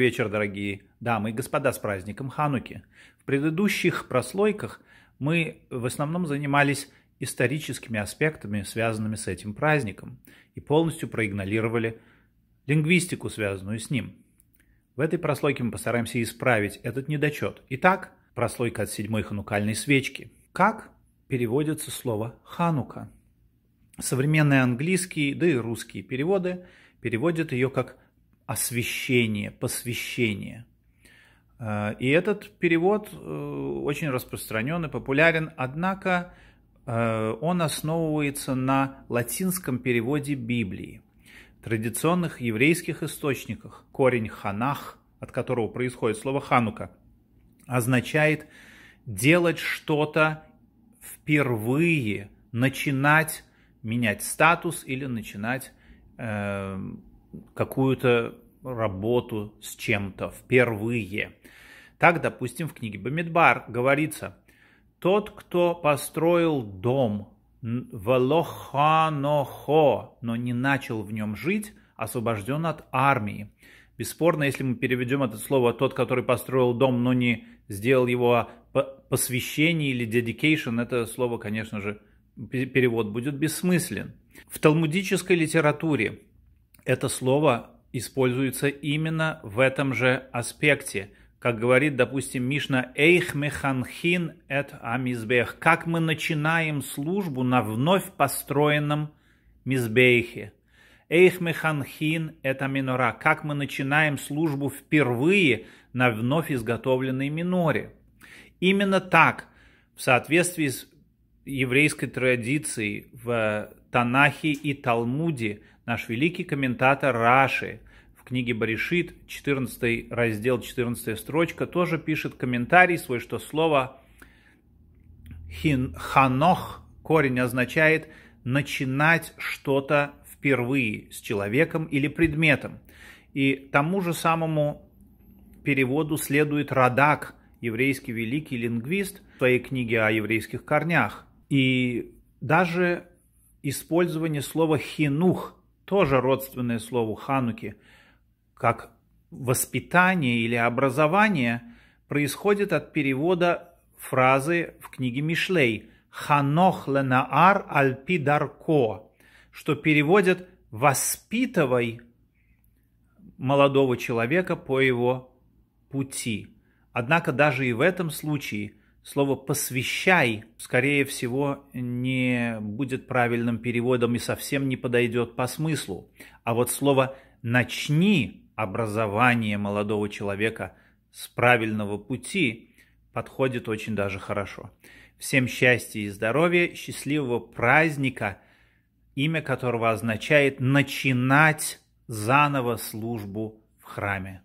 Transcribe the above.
вечер, дорогие дамы и господа, с праздником Хануки. В предыдущих прослойках мы в основном занимались историческими аспектами, связанными с этим праздником, и полностью проигнорировали лингвистику, связанную с ним. В этой прослойке мы постараемся исправить этот недочет. Итак, прослойка от седьмой ханукальной свечки. Как переводится слово «ханука»? Современные английские, да и русские переводы переводят ее как освящение, посвящение. Э, и этот перевод э, очень распространен и популярен, однако э, он основывается на латинском переводе Библии. В традиционных еврейских источниках корень «ханах», от которого происходит слово «ханука», означает делать что-то впервые, начинать менять статус или начинать какую-то работу с чем-то впервые. Так, допустим, в книге Бамидбар говорится, тот, кто построил дом Велоханохо, но не начал в нем жить, освобожден от армии. Бесспорно, если мы переведем это слово «тот, который построил дом, но не сделал его посвящение или dedication», это слово, конечно же, перевод будет бессмыслен. В талмудической литературе это слово используется именно в этом же аспекте. Как говорит, допустим, Мишна «Эйх механхин эт амизбех» «Как мы начинаем службу на вновь построенном мизбейхе». «Эйх механхин эт аминора» «Как мы начинаем службу впервые на вновь изготовленной миноре». Именно так, в соответствии с еврейской традицией в Танахи и Талмуде наш великий комментатор Раши в книге Баришит, 14 раздел, 14 строчка, тоже пишет комментарий свой, что слово хин, ханох, корень означает начинать что-то впервые с человеком или предметом. И тому же самому переводу следует Радак, еврейский великий лингвист, в своей книге о еврейских корнях. И даже использование слова «хинух», тоже родственное слову «хануки», как воспитание или образование, происходит от перевода фразы в книге Мишлей «ханох ленаар альпи дарко», что переводит «воспитывай молодого человека по его пути». Однако даже и в этом случае – Слово «посвящай», скорее всего, не будет правильным переводом и совсем не подойдет по смыслу. А вот слово «начни» образование молодого человека с правильного пути подходит очень даже хорошо. Всем счастья и здоровья, счастливого праздника, имя которого означает «начинать заново службу в храме».